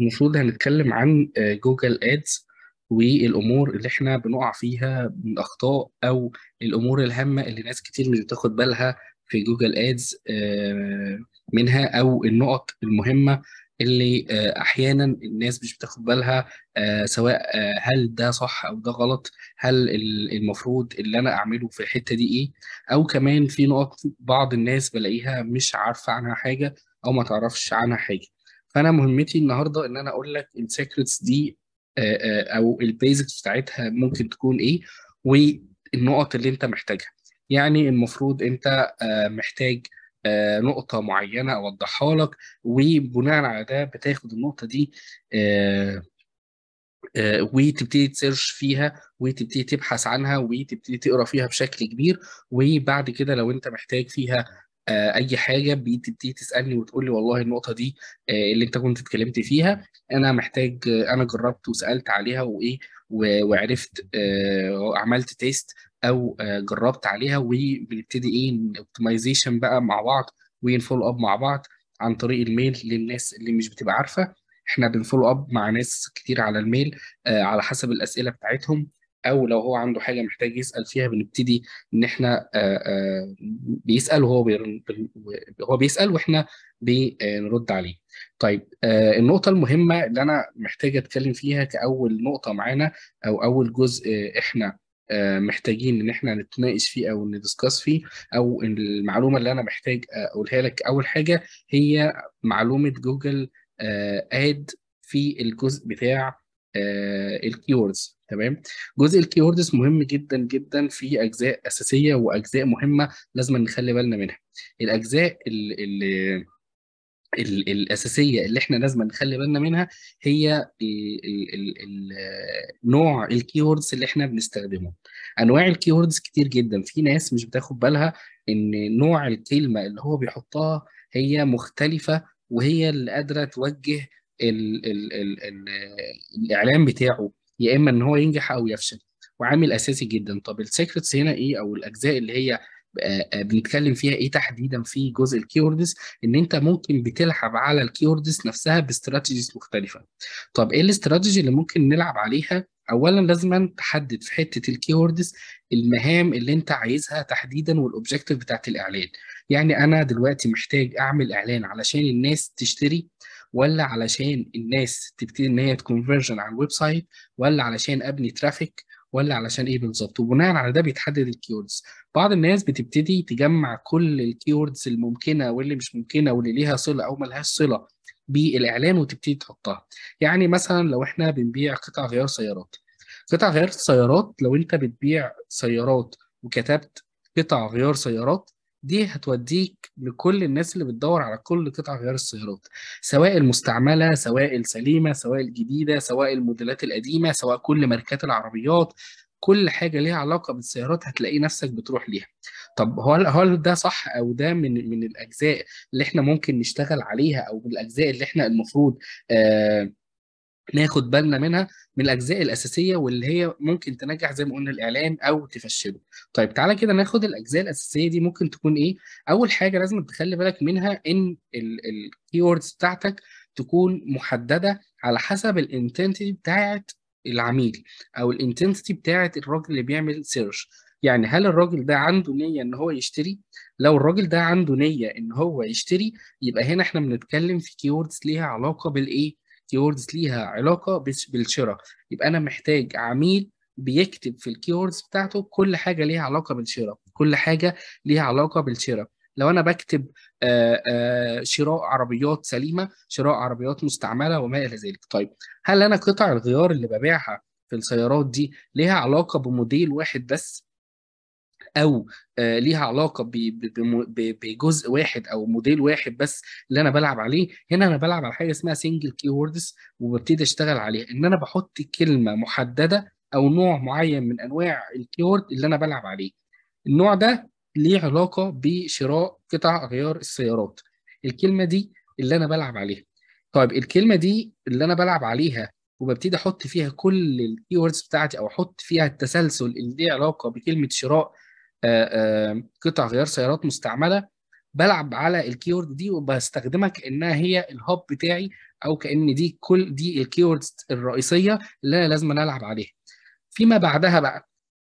المفروض هنتكلم عن جوجل آه، ادز والامور اللي احنا بنقع فيها من اخطاء او الامور الهامه اللي ناس كتير مش بتاخد بالها في جوجل ادز آه، منها او النقط المهمه اللي آه، احيانا الناس مش بتاخد بالها آه، سواء آه، هل ده صح او ده غلط هل المفروض اللي انا اعمله في الحته دي ايه او كمان في نقط بعض الناس بلاقيها مش عارفه عنها حاجه او ما تعرفش عنها حاجه فانا مهمتي النهارده ان انا اقول لك السيكريتس دي او البيزكس بتاعتها ممكن تكون ايه والنقط اللي انت محتاجها يعني المفروض انت محتاج آه، نقطة معينة أوضحها لك وبناء على ده بتاخد النقطة دي آه، آه، وتبتدي تسيرش فيها وتبتدي تبحث عنها وتبتدي تقرا فيها بشكل كبير وبعد كده لو انت محتاج فيها اي حاجه بتبتدي تسالني وتقول لي والله النقطه دي اللي انت كنت اتكلمت فيها انا محتاج انا جربت وسالت عليها وايه وعرفت عملت تيست او آه، جربت عليها وبنبتدي ايه اوبتمايزيشن بقى مع بعض ونفولو اب مع بعض عن طريق الميل للناس اللي مش بتبقى عارفه احنا بنفولو اب مع ناس كتير على الميل آه، على حسب الاسئله بتاعتهم او لو هو عنده حاجه محتاج يسال فيها بنبتدي ان احنا آه، بيسال وهو بي هو بيسال واحنا بنرد عليه. طيب النقطه المهمه اللي انا محتاج اتكلم فيها كاول نقطه معانا او اول جزء احنا آه، محتاجين ان احنا نتناقش فيه او ندسكاس فيه او المعلومه اللي انا محتاج اقولها لك اول حاجه هي معلومه جوجل اد آه، في الجزء بتاع آه، الكيوردز تمام جزء الكيوردز مهم جدا جدا في اجزاء اساسيه واجزاء مهمه لازم نخلي بالنا منها الاجزاء اللي الاساسيه اللي احنا لازم نخلي بالنا منها هي ال ال ال نوع الكيوردز اللي احنا بنستخدمه انواع الكيوردز كتير جدا في ناس مش بتاخد بالها ان نوع الكلمه اللي هو بيحطها هي مختلفه وهي اللي قادره توجه الـ الـ الـ الـ الاعلان بتاعه يا اما ان هو ينجح او يفشل وعامل اساسي جدا طب السيكريتس هنا ايه او الاجزاء اللي هي آه، آه، بنتكلم فيها ايه تحديدا في جزء الكيوردز ان انت ممكن بتلعب على الكيوردز نفسها باستراتيجيز مختلفه طب ايه الاستراتيجي اللي ممكن نلعب عليها اولا لازم تحدد في حته الكيوردز المهام اللي انت عايزها تحديدا والاوبجيكتيف بتاعت الاعلان يعني انا دلوقتي محتاج اعمل اعلان علشان الناس تشتري ولا علشان الناس تبتدي ان هي تكونفرجن على الويب سايت ولا علشان ابني ترافيك ولا علشان ايه بالظبط وبناء على ده بيتحدد الكيوردز بعض الناس بتبتدي تجمع كل الكيوردز الممكنه واللي مش ممكنه واللي ليها صله او ملهاش صله بالاعلان وتبتدي تحطها يعني مثلا لو احنا بنبيع قطع غيار سيارات قطع غيار سيارات لو انت بتبيع سيارات وكتبت قطع غيار سيارات دي هتوديك لكل الناس اللي بتدور على كل قطع غيار السيارات سواء المستعمله سواء السليمه سواء الجديده سواء الموديلات القديمه سواء كل ماركات العربيات كل حاجه ليها علاقه بالسيارات هتلاقي نفسك بتروح ليها طب هل هل ده صح او ده من من الاجزاء اللي احنا ممكن نشتغل عليها او من الاجزاء اللي احنا المفروض آه ناخد بالنا منها من الاجزاء الاساسيه واللي هي ممكن تنجح زي ما قلنا الاعلان او تفشله. طيب تعالى كده ناخد الاجزاء الاساسيه دي ممكن تكون ايه؟ اول حاجه لازم تخلي بالك منها ان الكيوردز بتاعتك تكون محدده على حسب الانتنتي بتاعت العميل او الانتنسيتي بتاعت الراجل اللي بيعمل سيرش يعني هل الراجل ده عنده نيه ان هو يشتري لو الراجل ده عنده نيه ان هو يشتري يبقى هنا احنا بنتكلم في كيوردز ليها علاقه بالايه كيوردز ليها علاقه بالشراء يبقى انا محتاج عميل بيكتب في الكيوردز بتاعته كل حاجه ليها علاقه بالشراء كل حاجه ليها علاقه بالشراء لو انا بكتب آآ آآ شراء عربيات سليمه شراء عربيات مستعمله وما الى ذلك طيب هل انا قطع الغيار اللي ببيعها في السيارات دي ليها علاقه بموديل واحد بس او آه، ليها علاقه بجزء واحد او موديل واحد بس اللي انا بلعب عليه هنا انا بلعب على حاجه اسمها سنجل كي ووردز وببتدي اشتغل عليها ان انا بحط كلمه محدده او نوع معين من انواع الكيورد اللي انا بلعب عليه النوع ده ليه علاقه بشراء قطع غيار السيارات الكلمه دي اللي انا بلعب عليها طيب الكلمه دي اللي انا بلعب عليها وببتدي احط فيها كل الكي بتاعتي او احط فيها التسلسل اللي ليه علاقه بكلمه شراء آه، آه، قطع غيار سيارات مستعمله بلعب على الكيورد دي وبستخدمها كانها هي الهاب بتاعي او كان دي كل دي الكيوردز الرئيسيه اللي انا لازم العب عليها فيما بعدها بقى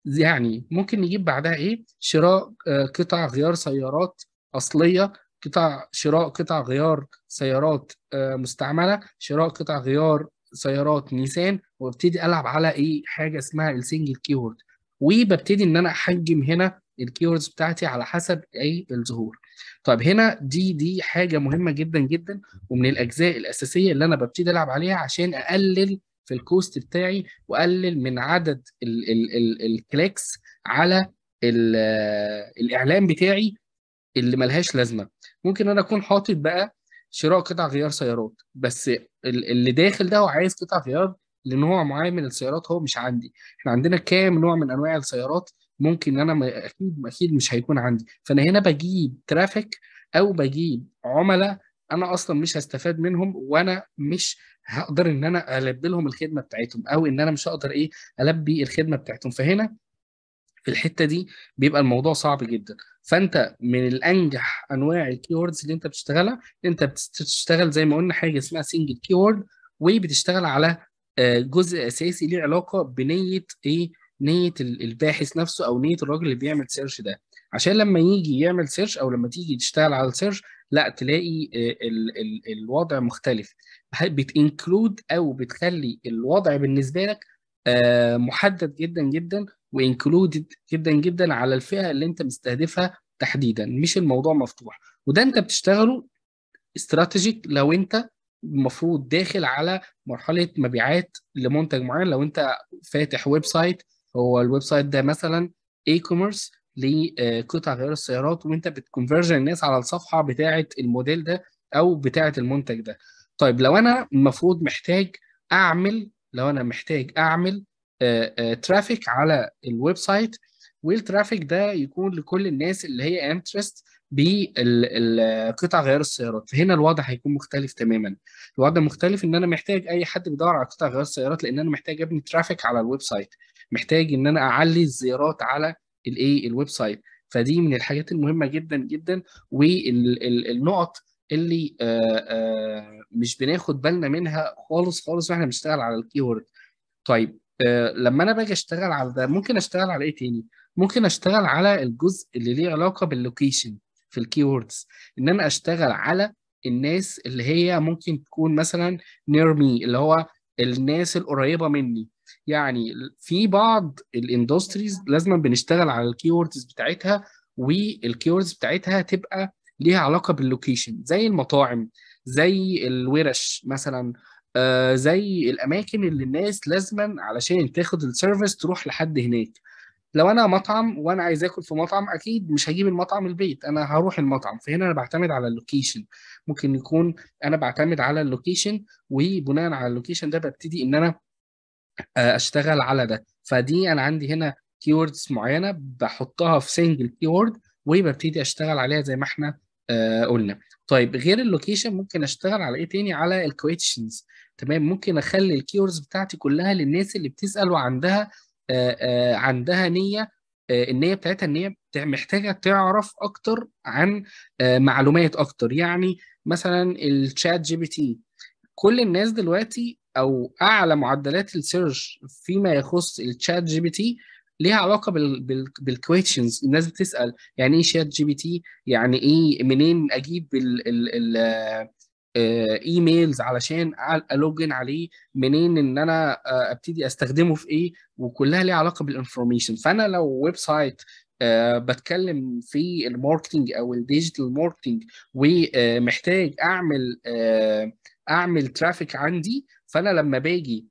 يعني ممكن نجيب بعدها ايه شراء آه، قطع غيار سيارات اصليه قطع شراء قطع غيار سيارات مستعمله شراء قطع غيار سيارات نيسان وابتدي العب على ايه حاجه اسمها السنجل كيورد وببتدي ان انا احجم هنا الكيوردز بتاعتي على حسب اي الظهور طب هنا دي دي حاجه مهمه جدا جدا ومن الاجزاء الاساسيه اللي انا ببتدي العب عليها عشان اقلل في الكوست بتاعي واقلل من عدد الكليكس على الاعلان بتاعي اللي ملهاش لازمه ممكن انا اكون حاطط بقى شراء قطع غيار سيارات بس اللي داخل ده هو عايز قطع غيار لنوع معين من السيارات هو مش عندي احنا عندنا كام نوع من انواع السيارات ممكن ان انا اكيد اكيد مش هيكون عندي فانا هنا بجيب ترافيك او بجيب عملاء انا اصلا مش هستفاد منهم وانا مش هقدر ان انا البي لهم الخدمه بتاعتهم او ان انا مش هقدر ايه البي الخدمه بتاعتهم فهنا في الحته دي بيبقى الموضوع صعب جدا فانت من الانجح انواع الكيوردز اللي انت بتشتغلها انت بتشتغل زي ما قلنا حاجه اسمها سنجل كيورد وبتشتغل على آه، جزء اساسي ليه علاقه بنيه ايه نيه الباحث نفسه او نيه الراجل اللي بيعمل سيرش ده عشان لما يجي يعمل سيرش او لما تيجي تشتغل على السيرش لا تلاقي الـ آه، الـ الوضع مختلف بتانكلود او بتخلي الوضع بالنسبه لك آه، محدد جدا جدا وانكلودد جدا جدا على الفئه اللي انت مستهدفها تحديدا مش الموضوع مفتوح وده انت بتشتغله استراتيجيك لو انت المفروض داخل على مرحله مبيعات لمنتج معين لو انت فاتح ويب سايت هو الويب سايت ده مثلا اي كوميرس لقطع غيار السيارات وانت بتكونفرجن الناس على الصفحه بتاعه الموديل ده او بتاعه المنتج ده طيب لو انا المفروض محتاج اعمل لو انا محتاج اعمل ترافيك آه، آه، على الويب سايت والترافيك ده يكون لكل الناس اللي هي انترست بالقطع غيار السيارات فهنا الوضع هيكون مختلف تماما الوضع مختلف ان انا محتاج اي حد بيدور على قطع غيار السيارات لان انا محتاج ابني ترافيك على الويب سايت محتاج ان انا اعلي الزيارات على الايه الويب سايت فدي من الحاجات المهمه جدا جدا والنقط اللي آآ آه، آآ آه، مش بناخد بالنا منها خالص خالص واحنا بنشتغل على الكيورد طيب آه، لما انا باجي اشتغل على ده ممكن اشتغل على ايه تاني ممكن اشتغل على الجزء اللي ليه علاقه باللوكيشن في الكيوردز ان انا اشتغل على الناس اللي هي ممكن تكون مثلا نير مي اللي هو الناس القريبه مني يعني في بعض الاندستريز لازم بنشتغل على الكيوردز بتاعتها والكيوردز بتاعتها تبقى ليها علاقه باللوكيشن زي المطاعم زي الورش مثلا آه زي الاماكن اللي الناس لازما علشان تاخد السيرفيس تروح لحد هناك لو انا مطعم وانا عايز اكل في مطعم اكيد مش هجيب المطعم البيت انا هروح المطعم فهنا انا بعتمد على اللوكيشن ممكن يكون انا بعتمد على اللوكيشن وبناء على اللوكيشن ده ببتدي ان انا آه، اشتغل على ده فدي انا عندي هنا كيوردز معينه بحطها في سنجل كيورد وببتدي اشتغل عليها زي ما احنا آه، قلنا طيب غير اللوكيشن ممكن اشتغل على ايه تاني على الكويتشنز تمام ممكن اخلي الكيوردز بتاعتي كلها للناس اللي بتسال وعندها آه، آه، عندها نيه آه، النيه بتاعتها ان هي محتاجه تعرف اكتر عن معلومات اكتر يعني مثلا الشات جي بي تي كل الناس دلوقتي او اعلى معدلات السيرش فيما يخص الشات جي بي تي ليها علاقه بالكويشنز الناس بتسال يعني ايه شات جي بي تي يعني ايه منين اجيب الـ الـ الـ ايميلز علشان الوجن عليه منين ان انا آه، ابتدي استخدمه في ايه وكلها ليها علاقه بالانفورميشن فانا لو ويب سايت آه، بتكلم في الماركتنج او الديجيتال ماركتنج ومحتاج اعمل آه، اعمل ترافيك عندي فانا لما باجي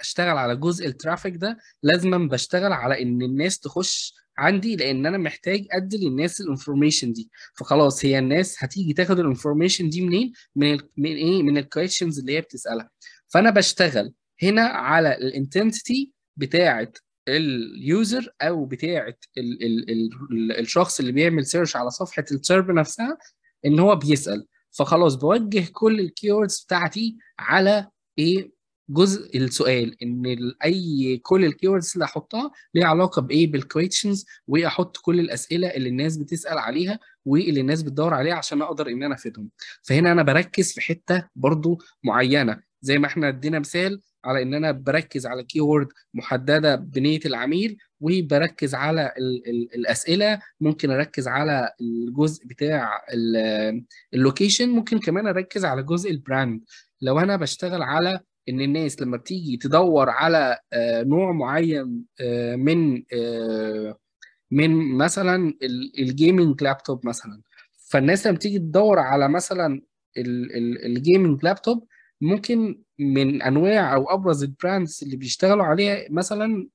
اشتغل على جزء الترافيك ده لازما بشتغل على ان الناس تخش عندي لان انا محتاج ادي للناس الانفورميشن دي فخلاص هي الناس هتيجي تاخد الانفورميشن دي منين من الـ من ايه من الكويشنز اللي هي بتسالها فانا بشتغل هنا على الانتنسيتي بتاعه اليوزر او بتاعه الـ الـ الـ الشخص اللي بيعمل سيرش على صفحه السيرب نفسها ان هو بيسال فخلاص بوجه كل الكيوردز بتاعتي على ايه جزء السؤال ان اي كل الكيوردز اللي احطها ليها علاقه بايه بالكويتشنز واحط كل الاسئله اللي الناس بتسال عليها واللي الناس بتدور عليها عشان اقدر ان انا افيدهم فهنا انا بركز في حته برضو معينه زي ما احنا ادينا مثال على ان انا بركز على كيورد محدده بنيه العميل وبركز على الـ الـ الاسئله ممكن اركز على الجزء بتاع اللوكيشن ممكن كمان اركز على جزء البراند لو انا بشتغل على ان الناس لما بتيجي تدور على آه، نوع معين آه، من آه، من مثلا الجيمنج لابتوب مثلا فالناس لما بتيجي تدور على مثلا الجيمنج لابتوب ممكن من انواع او ابرز البراندز اللي بيشتغلوا عليها مثلا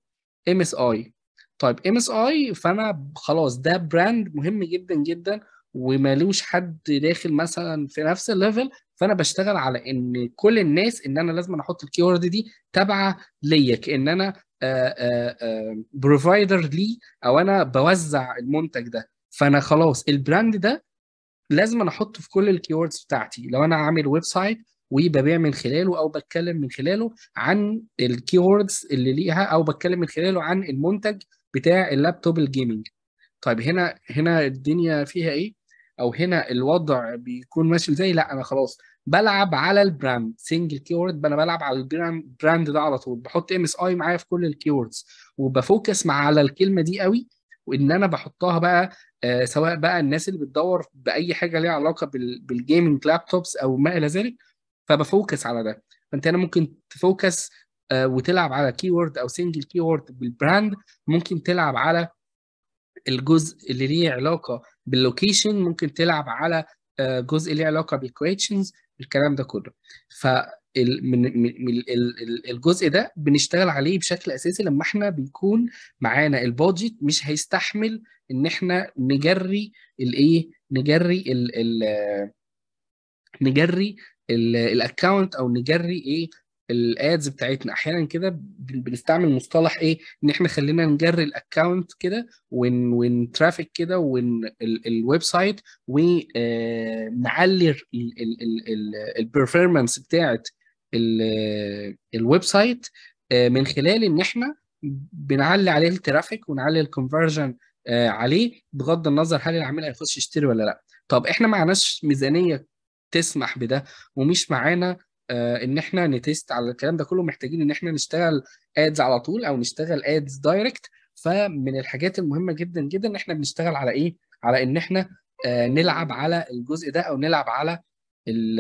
ام اس اي طيب ام اس اي فانا خلاص ده براند مهم جدا جدا ومالوش حد داخل مثلا في نفس الليفل فانا بشتغل على ان كل الناس ان انا لازم احط الكيورد دي تابعه ليا كان انا بروفايدر آه، آه، آه، لي او انا بوزع المنتج ده فانا خلاص البراند ده لازم احطه في كل الكيوردز بتاعتي لو انا عامل ويب سايت وببيع من خلاله او بتكلم من خلاله عن الكيوردز اللي ليها او بتكلم من خلاله عن المنتج بتاع اللابتوب الجيمنج طيب هنا هنا الدنيا فيها ايه او هنا الوضع بيكون ماشي ازاي لا انا خلاص بلعب على البراند سنجل كيورد انا بلعب على البراند براند ده على طول بحط ام اس اي معايا في كل الكيوردز وبفوكس مع على الكلمه دي قوي وان انا بحطها بقى آه سواء بقى الناس اللي بتدور باي حاجه ليها علاقه بالجيمنج لابتوبس او ما الى ذلك فبفوكس على ده فانت هنا ممكن تفوكس آه وتلعب على كيورد او سنجل كيورد بالبراند ممكن تلعب على الجزء اللي ليه علاقه باللوكيشن ممكن تلعب على آه، جزء ليه علاقه بالكويشنز الكلام ده كله ف الجزء ده بنشتغل عليه بشكل اساسي لما احنا بيكون معانا البادجت مش هيستحمل ان احنا نجري الايه نجري الـ الـ آه، نجري الاكونت او نجري ايه الادز بتاعتنا احيانا كده بنستعمل مصطلح ايه ان احنا خلينا نجري الاكونت كده ون ون ترافيك كده ون الويب سايت ونعلي البرفورمانس بتاعت الويب سايت آه، من خلال ان احنا بنعلي عليه الترافيك ونعلي الكونفرجن آه، عليه بغض النظر هل العميل هيخش يشتري ولا لا طب احنا معناش ميزانيه تسمح بده ومش معانا آه، ان احنا نتست على الكلام ده كله محتاجين ان احنا نشتغل ادز على طول او نشتغل ادز دايركت فمن الحاجات المهمه جدا جدا ان احنا بنشتغل على ايه على ان احنا آه، نلعب على الجزء ده او نلعب على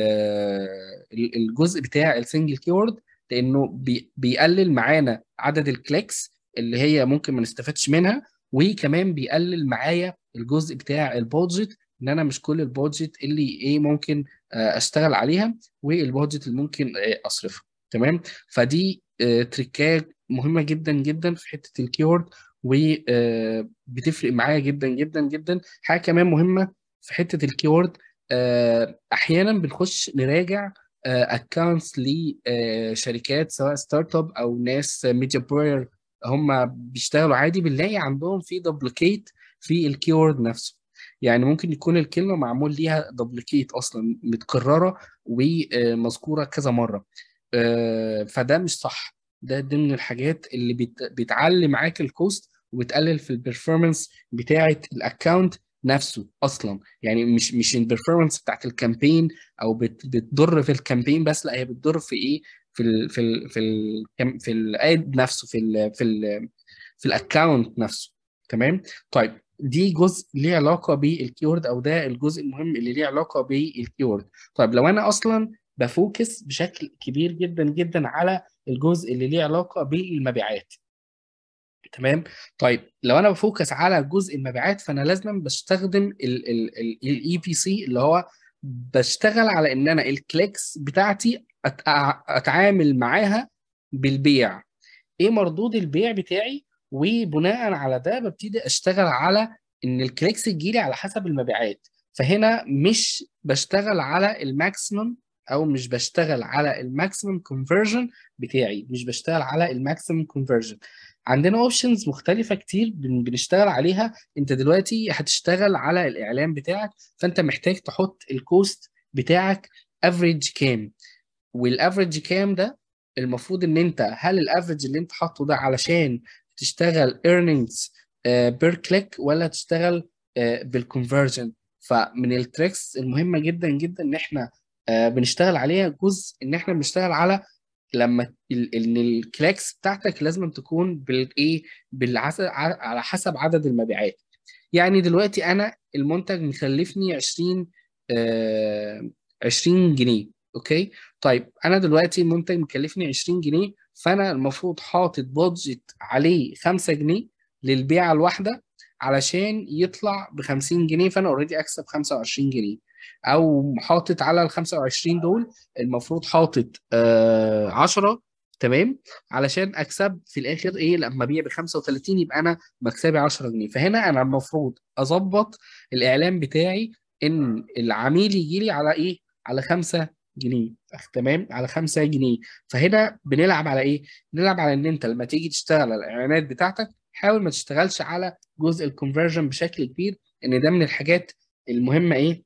آه، الجزء بتاع السنجل كيورد لانه بيقلل معانا عدد الكليكس اللي هي ممكن ما نستفادش منها وكمان بيقلل معايا الجزء بتاع البودجت ان انا مش كل البودجت اللي ايه ممكن آه، اشتغل عليها والبادجت اللي ممكن آه، اصرفها تمام فدي آه، تريكات مهمه جدا جدا في حته الكيورد وبتفرق معايا جدا جدا جدا حاجه كمان مهمه في حته الكيورد احيانا بنخش نراجع اكونتس لشركات سواء ستارت اب او ناس ميديا بروير هم بيشتغلوا عادي بنلاقي عندهم في دوبليكيت في الكيورد نفسه يعني ممكن يكون الكلمه معمول ليها دوبليكيت اصلا متكرره ومذكوره كذا مره فده مش صح ده ضمن الحاجات اللي بتعلي معاك الكوست وبتقلل في البرفورمانس بتاعه الاكونت نفسه اصلا يعني مش مش البرفورمانس بتاعت الكامبين او بت بتضر في الكامبين بس لا هي بتضر في ايه في الـ في الـ في الـ في الاد نفسه في الـ في الـ في الاكونت نفسه تمام طيب دي جزء ليه علاقه بالكيورد او ده الجزء المهم اللي ليه علاقه بالكيورد طيب لو انا اصلا بفوكس بشكل كبير جدا جدا على الجزء اللي ليه علاقه بالمبيعات تمام طيب لو انا بفوكس على جزء المبيعات فانا لازم بستخدم الاي بي سي اللي هو بشتغل على ان انا الكليكس بتاعتي اتعامل معاها بالبيع ايه مردود البيع بتاعي وبناء على ده ببتدي اشتغل على ان الكليكس تجيلي على حسب المبيعات فهنا مش بشتغل على الماكسيمم او مش بشتغل على الماكسيمم كونفرجن بتاعي مش بشتغل على الماكسيمم كونفرجن عندنا اوبشنز مختلفه كتير بنشتغل عليها انت دلوقتي هتشتغل على الاعلان بتاعك فانت محتاج تحط الكوست بتاعك افريج كام والافريج كام ده المفروض ان انت هل الافريج اللي انت حاطه ده علشان تشتغل earnings بير آه، كليك ولا تشتغل آه، بالكونفرجن فمن التريكس المهمه جدا جدا ان احنا آه، بنشتغل عليها جزء ان احنا بنشتغل على لما ان الكليكس بتاعتك لازم تكون بالايه على حسب عدد المبيعات يعني دلوقتي انا المنتج مكلفني 20 20 جنيه اوكي طيب انا دلوقتي المنتج مكلفني 20 جنيه فانا المفروض حاطط بادجت عليه 5 جنيه للبيعه الواحده علشان يطلع ب 50 جنيه فانا اوريدي اكسب 25 جنيه او حاطط على ال 25 دول المفروض حاطط آه 10 تمام علشان اكسب في الاخر ايه لما ابيع ب 35 يبقى انا مكسبي 10 جنيه فهنا انا المفروض اظبط الاعلان بتاعي ان العميل يجي لي على ايه على 5 جنيه تمام على 5 جنيه فهنا بنلعب على ايه؟ بنلعب على ان انت لما تيجي تشتغل على الاعلانات بتاعتك حاول ما تشتغلش على جزء الكونفرجن بشكل كبير ان ده من الحاجات المهمه ايه؟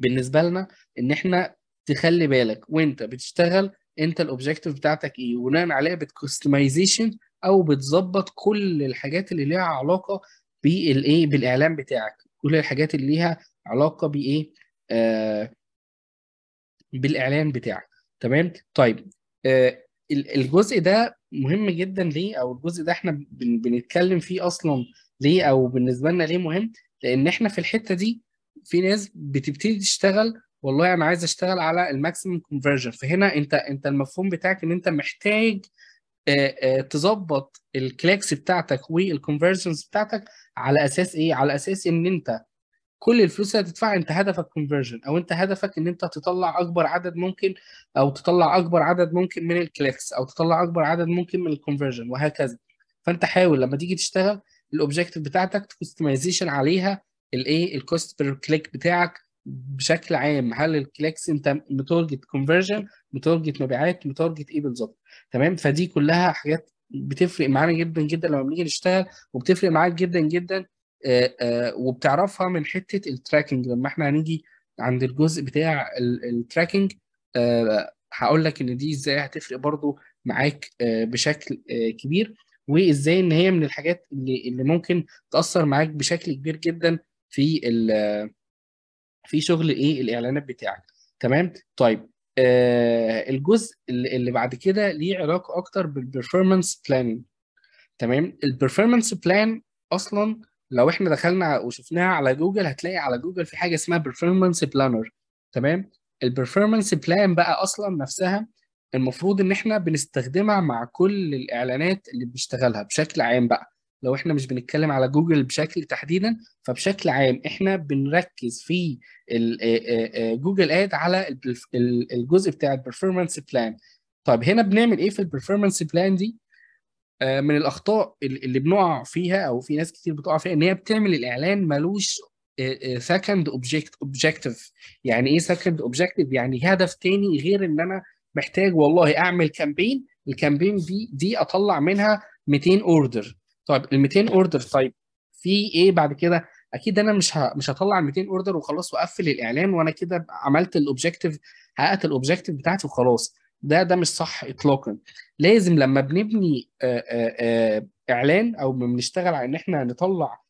بالنسبه لنا ان احنا تخلي بالك وانت بتشتغل انت الاوبجيكتيف بتاعتك ايه وبناء عليها بتكستمايزيشن او بتظبط كل الحاجات اللي ليها علاقه بالايه بالاعلان بتاعك كل الحاجات اللي ليها علاقه بايه آه بالاعلان بتاعك تمام طيب آه الجزء ده مهم جدا ليه او الجزء ده احنا بنتكلم فيه اصلا ليه او بالنسبه لنا ليه مهم لان احنا في الحته دي في ناس بتبتدي تشتغل والله انا عايز اشتغل على الماكسيمم كونفرجن فهنا انت انت المفهوم بتاعك ان انت محتاج آه، آه، تظبط الكليكس بتاعتك والكونفرجنز بتاعتك على اساس ايه على اساس ان انت كل الفلوس اللي هتدفعها انت هدفك كونفرجن او انت هدفك ان انت تطلع اكبر عدد ممكن او تطلع اكبر عدد ممكن من الكليكس او تطلع اكبر عدد ممكن من الكونفرجن وهكذا فانت حاول لما تيجي تشتغل الاوبجيكتيف بتاعتك كستمايزيشن عليها الايه الكوست بير كليك بتاعك بشكل عام هل الكليكس انت متارجت كونفرجن متارجت مبيعات متارجت ايه بالظبط تمام فدي كلها حاجات بتفرق معانا جدا جدا لما بنيجي نشتغل وبتفرق معاك جدا جدا آه، آه، وبتعرفها من حته التراكنج لما احنا هنيجي عند الجزء بتاع التراكنج آه، هقول لك ان دي ازاي هتفرق برضو معاك بشكل كبير وازاي ان هي من الحاجات اللي اللي ممكن تاثر معاك بشكل كبير جدا في في شغل ايه الاعلانات بتاعك تمام طيب آه الجزء اللي بعد كده ليه علاقه اكتر بالبرفورمانس بلان تمام البرفورمانس بلان اصلا لو احنا دخلنا وشفناها على جوجل هتلاقي على جوجل في حاجه اسمها بيرفورمانس بلانر تمام البرفورمانس بلان بقى اصلا نفسها المفروض ان احنا بنستخدمها مع كل الاعلانات اللي بنشتغلها بشكل عام بقى لو احنا مش بنتكلم على جوجل بشكل تحديدا فبشكل عام احنا بنركز في جوجل اد على الجزء بتاع البرفورمانس بلان طيب هنا بنعمل ايه في البرفورمانس بلان دي آه، من الاخطاء اللي بنقع فيها او في ناس كتير بتقع فيها ان هي بتعمل الاعلان ملوش سكند اوبجكت اوبجكتيف يعني ايه سكند اوبجكتيف يعني هدف تاني غير ان انا محتاج والله اعمل كامبين الكامبين دي دي اطلع منها 200 اوردر طيب ال 200 اوردر طيب في ايه بعد كده اكيد انا مش مش هطلع ال 200 اوردر وخلاص واقفل الاعلان وانا كده عملت الاوبجكتيف حققت الاوبجكتيف بتاعتي وخلاص ده ده مش صح اطلاقا لازم لما بنبني آه، آه، آه، اعلان او بنشتغل على ان احنا نطلع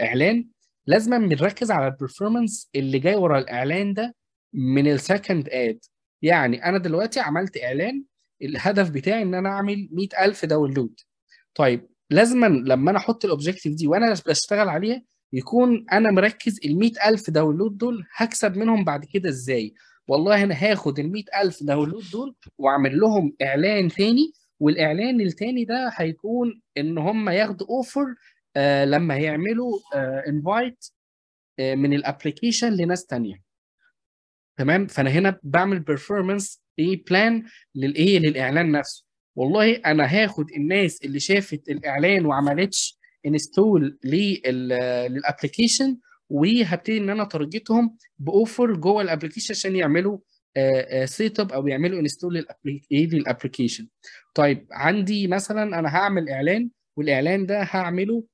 اعلان لازم بنركز على البرفورمانس اللي جاي ورا الاعلان ده من السكند اد يعني انا دلوقتي عملت اعلان الهدف بتاعي ان انا اعمل 100000 داونلود طيب لازما لما انا احط الاوبجيكتيف دي وانا بشتغل عليها يكون انا مركز ال 100000 داونلود دول هكسب منهم بعد كده ازاي والله انا هاخد ال 100000 داونلود دول واعمل لهم اعلان ثاني والاعلان الثاني ده هيكون ان هم ياخدوا اوفر آه لما هيعملوا انفايت آه آه من الابلكيشن لناس ثانيه تمام فانا هنا بعمل بيرفورمانس ايه بلان للايه للاعلان نفسه والله انا هاخد الناس اللي شافت الاعلان وعملتش انستول آه، للابلكيشن وهبتدي ان انا تارجتهم باوفر جوه الابلكيشن عشان يعملوا سيت آه، اب آه، او يعملوا انستول للابلكيشن إيه، طيب عندي مثلا انا هعمل اعلان والاعلان ده هعمله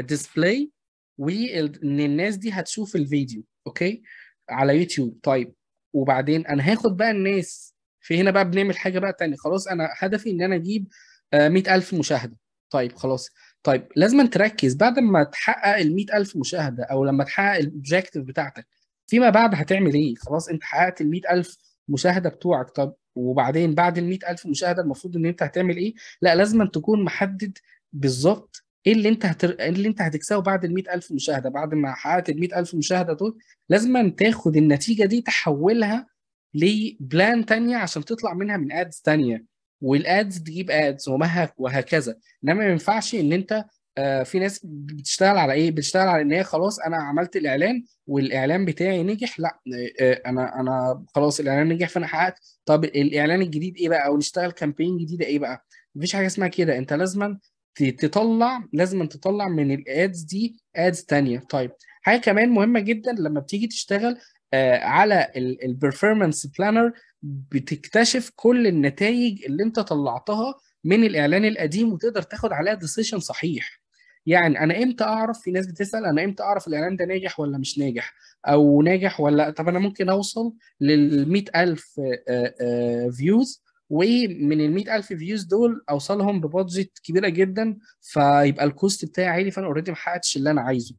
ديسبلاي آه، وان الناس دي هتشوف الفيديو اوكي على يوتيوب طيب وبعدين انا هاخد بقى الناس في هنا بقى بنعمل حاجه بقى تانية خلاص انا هدفي ان انا اجيب 100000 مشاهده طيب خلاص طيب لازم تركز بعد ما تحقق ال 100000 مشاهده او لما تحقق الاوبجيكتيف بتاعتك فيما بعد هتعمل ايه؟ خلاص انت حققت ال 100000 مشاهده بتوعك طب وبعدين بعد ال 100000 مشاهده المفروض ان انت هتعمل ايه؟ لا لازم تكون محدد بالظبط ايه اللي انت هتر... ايه اللي انت هتكسبه بعد ال 100000 مشاهده بعد ما حققت ال 100000 مشاهده دول لازم تاخد النتيجه دي تحولها لبلان تانية عشان تطلع منها من ادز ثانيه والادز تجيب ادز وهكذا انما ما ينفعش ان انت آه، في ناس بتشتغل على ايه بتشتغل على ان هي خلاص انا عملت الاعلان والاعلان بتاعي نجح لا آه، انا انا خلاص الاعلان نجح فانا حققت طب الاعلان الجديد ايه بقى او نشتغل كامبين جديده ايه بقى مفيش حاجه اسمها كده انت لازما تطلع لازما تطلع من الادز دي ادز تانية طيب حاجه كمان مهمه جدا لما بتيجي تشتغل آه، على البرفورمانس بلانر بتكتشف كل النتائج اللي انت طلعتها من الاعلان القديم وتقدر تاخد عليها ديسيشن صحيح يعني انا امتى اعرف في ناس بتسال انا امتى اعرف الاعلان ده ناجح ولا مش ناجح او ناجح ولا طب انا ممكن اوصل لل ألف فيوز آه، آه، ومن ال ألف فيوز دول اوصلهم ببادجت كبيره جدا فيبقى الكوست بتاعي عالي فانا اوريدي ما حققتش اللي انا عايزه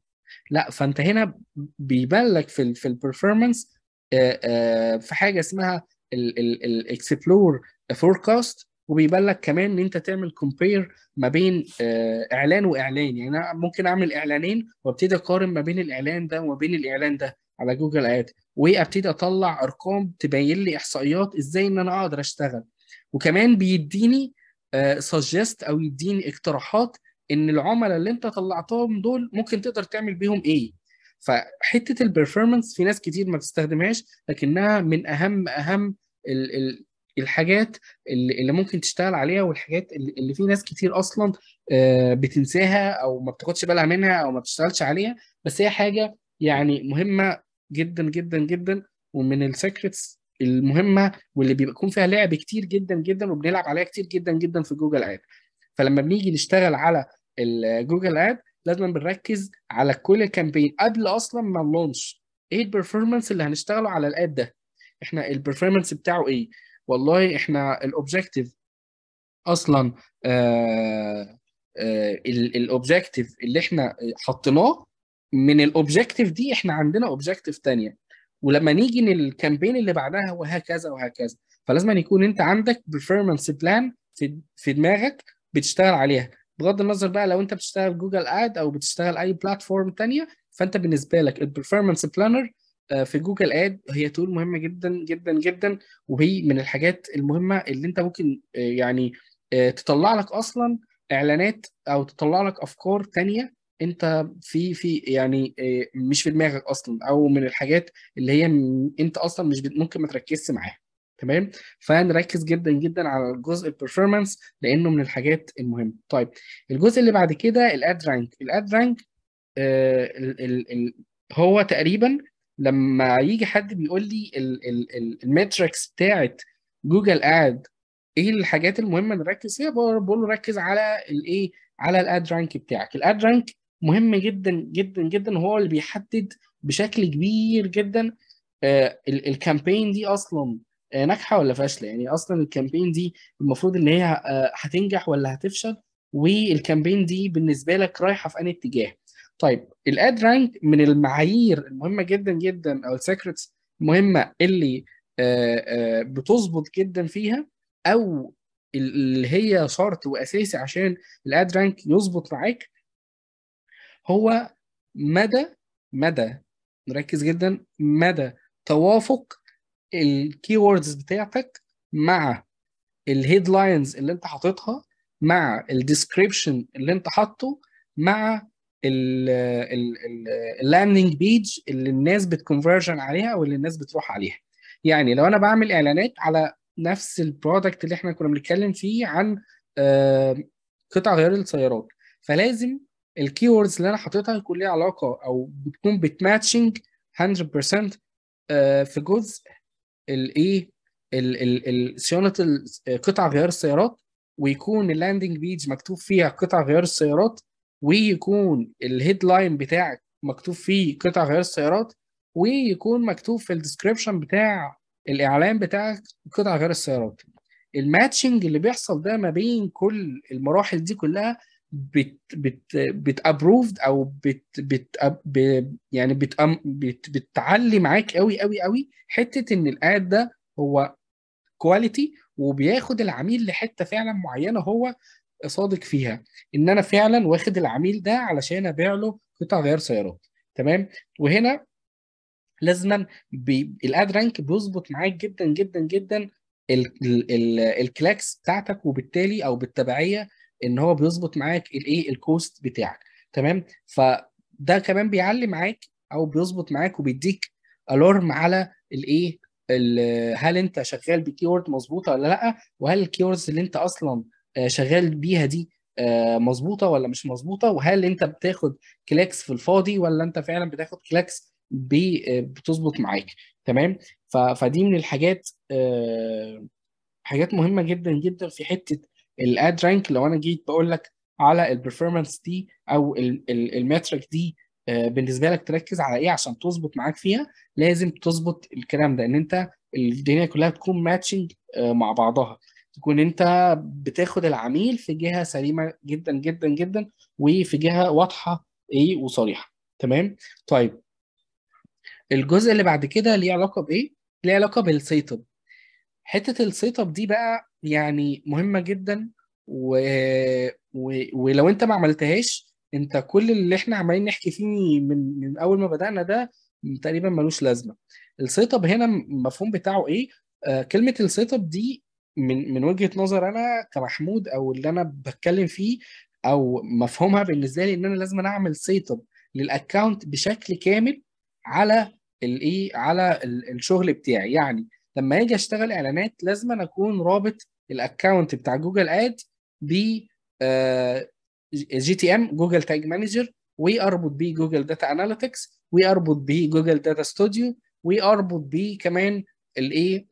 لا فانت هنا بيبان لك في في البرفورمانس آه، آه، في حاجه اسمها الاكسبلور فوركاست وبيبان لك كمان ان انت تعمل كومبير ما بين آه، اعلان واعلان يعني انا ممكن اعمل اعلانين وابتدي اقارن ما بين الاعلان ده وما بين الاعلان ده على جوجل اد وابتدي اطلع ارقام تبين لي احصائيات ازاي ان انا اقدر اشتغل وكمان بيديني سجست او يديني اقتراحات ان العملاء اللي انت طلعتهم دول ممكن تقدر تعمل بيهم ايه فحته البرفورمانس في ناس كتير ما بتستخدمهاش لكنها من اهم اهم ال ال الحاجات اللي, اللي ممكن تشتغل عليها والحاجات اللي, اللي في ناس كتير اصلا آه، بتنساها او ما بتاخدش بالها منها او ما بتشتغلش عليها بس هي حاجه يعني مهمه جدا جدا جدا ومن السيكريتس المهمه واللي بيكون فيها لعب كتير جدا جدا وبنلعب عليها كتير جدا جدا في جوجل اد فلما بنيجي نشتغل على الجوجل اد لازم بنركز على كل الكامبين قبل اصلا ما نلونش ايه البرفورمانس اللي هنشتغله على الاد ده احنا البرفورمانس بتاعه ايه والله احنا الاوبجكتيف اصلا آه, آه، الاوبجكتيف اللي احنا حطيناه من الاوبجكتيف دي احنا عندنا اوبجكتيف ثانيه ولما نيجي للكامبين اللي بعدها وهكذا وهكذا فلازم يكون انت عندك برفورمانس بلان في دماغك بتشتغل عليها بغض النظر بقى لو انت بتشتغل في جوجل اد او بتشتغل اي بلاتفورم تانية فانت بالنسبه لك البرفورمانس آه، بلانر في جوجل اد هي تول مهمه جدا جدا جدا وهي من الحاجات المهمه اللي انت ممكن آه، يعني آه، تطلع لك اصلا اعلانات او تطلع لك افكار تانية انت في في يعني مش في دماغك اصلا او من الحاجات اللي هي انت اصلا مش ممكن ما تركزش معاها تمام فنركز جدا جدا على الجزء البرفورمانس لانه من الحاجات المهمه طيب الجزء اللي بعد كده الاد رانك الاد رانك هو تقريبا لما يجي حد بيقول لي الماتريكس بتاعت جوجل اد ايه الحاجات المهمه نركز فيها بقول له ركز على الايه على الاد رانك بتاعك الاد رانك مهم جدا جدا جدا هو اللي بيحدد بشكل كبير جدا آه، الكامبين دي اصلا ناجحه ولا فاشله يعني اصلا الكامبين دي المفروض ان هي آه، هتنجح ولا هتفشل والكامبين دي بالنسبه لك رايحه في انهي اتجاه طيب الاد رانك من المعايير المهمه جدا جدا او السيكرتس المهمه اللي آه، آه، بتظبط جدا فيها او اللي هي شرط واساسي عشان الاد رانك يظبط معاك هو مدى مدى نركز جدا مدى توافق الكيوردز بتاعتك مع الهيدلاينز اللي انت حاططها مع الديسكريبشن اللي انت حاطه مع اللاندنج بيج اللي الناس بتكونفرجن عليها او اللي الناس بتروح عليها يعني لو انا بعمل اعلانات على نفس البرودكت اللي احنا كنا بنتكلم فيه عن قطع غيار السيارات فلازم الكيوردز اللي انا حاططها يكون ليها علاقه او بتكون بتماتشنج 100% آه، في جزء الايه صيانه قطع غيار السيارات ويكون اللاندنج بيج مكتوب فيها قطع غيار السيارات ويكون الهيد لاين بتاعك مكتوب فيه قطع غيار السيارات ويكون مكتوب في الديسكربشن بتاع الاعلان بتاعك قطع غيار السيارات الماتشنج اللي بيحصل ده ما بين كل المراحل دي كلها بت بت بتابروفد او بت بت يعني بت بت بتعلي معاك قوي قوي قوي حته ان الاد ده هو كواليتي وبياخد العميل لحته فعلا معينه هو صادق فيها ان انا فعلا واخد العميل ده علشان ابيع له قطع غيار سيارات تمام وهنا لازما الاد رانك بيظبط معاك جدا جدا جدا الكلاكس بتاعتك وبالتالي او بالتبعيه ان هو بيظبط معاك الايه الكوست بتاعك تمام فده كمان بيعلي معاك او بيظبط معاك وبيديك الارم على الايه هل انت شغال بكيورد مظبوطه ولا لا وهل الكيوردز اللي انت اصلا آه، شغال بيها دي آه، مظبوطه ولا مش مظبوطه وهل انت بتاخد كليكس في الفاضي ولا انت فعلا بتاخد كليكس آه، بتظبط معاك تمام فدي من الحاجات حاجات مهمه جدا جدا في حته الاد رانك لو انا جيت بقول لك على البرفورمانس دي او المترك دي آه، بالنسبه لك تركز على ايه عشان تظبط معاك فيها لازم تظبط الكلام ده ان انت الدنيا كلها تكون ماتشنج آه، مع بعضها تكون انت بتاخد العميل في جهه سليمه جدا جدا جدا وفي جهه واضحه ايه وصريحه تمام طيب الجزء اللي بعد كده ليه علاقه بايه ليه علاقه اب حته السيت اب دي بقى يعني مهمه جدا و... و... ولو انت ما عملتهاش انت كل اللي احنا عمالين نحكي فيه من من اول ما بدانا ده تقريبا ملوش لازمه السيت اب هنا المفهوم بتاعه ايه آه كلمه السيت اب دي من من وجهه نظر انا كمحمود او اللي انا بتكلم فيه او مفهومها بالنسبه لي ان انا لازم اعمل سيت اب للاكونت بشكل كامل على الايه على الشغل بتاعي يعني لما اجي اشتغل اعلانات لازم أنا اكون رابط الاكونت بتاع جوجل اد ب جي تي ام جوجل تاج مانجر واربط بيه جوجل داتا اناليتكس واربط بيه جوجل داتا ستوديو واربط بيه كمان الايه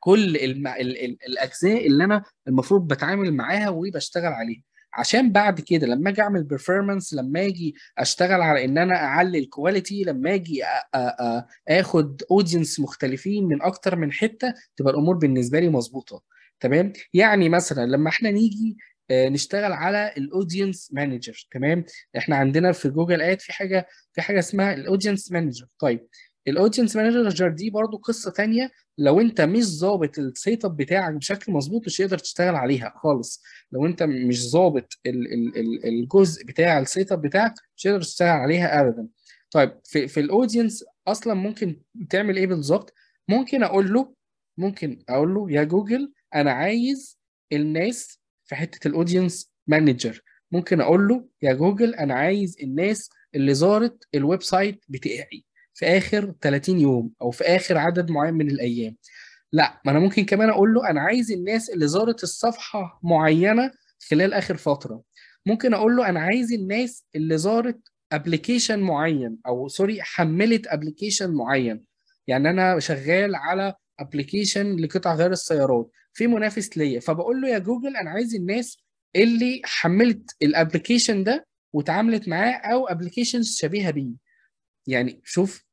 كل الاجزاء اللي انا المفروض بتعامل معاها وبشتغل عليها عشان بعد كده لما اجي اعمل بيرفورمانس لما اجي اشتغل على ان انا اعلي الكواليتي لما اجي اخد اودينس مختلفين من اكتر من حته تبقى الامور بالنسبه لي مظبوطه تمام يعني مثلا لما احنا نيجي آه، نشتغل على الاودينس مانجر تمام احنا عندنا في جوجل اد في حاجه في حاجه اسمها الاودينس مانجر طيب الاودينس مانجر دي برضو قصه ثانيه لو انت مش ظابط السيت اب بتاعك بشكل مظبوط مش هتقدر تشتغل عليها خالص لو انت مش ظابط الجزء بتاع السيت اب بتاعك مش هتقدر تشتغل عليها ابدا طيب في في الاودينس اصلا ممكن تعمل ايه بالظبط ممكن اقول له ممكن اقول له يا جوجل انا عايز الناس في حته الاودينس مانجر ممكن اقول له يا جوجل انا عايز الناس اللي زارت الويب سايت بتاعي في اخر 30 يوم او في اخر عدد معين من الايام لا ما انا ممكن كمان اقول له انا عايز الناس اللي زارت الصفحه معينه خلال اخر فتره ممكن اقول له انا عايز الناس اللي زارت ابلكيشن معين او سوري حملت ابلكيشن معين يعني انا شغال على ابلكيشن لقطع غير السيارات في منافس ليا فبقول له يا جوجل انا عايز الناس اللي حملت الابلكيشن ده وتعاملت معاه او ابلكيشنز شبيهه بيه يعني شوف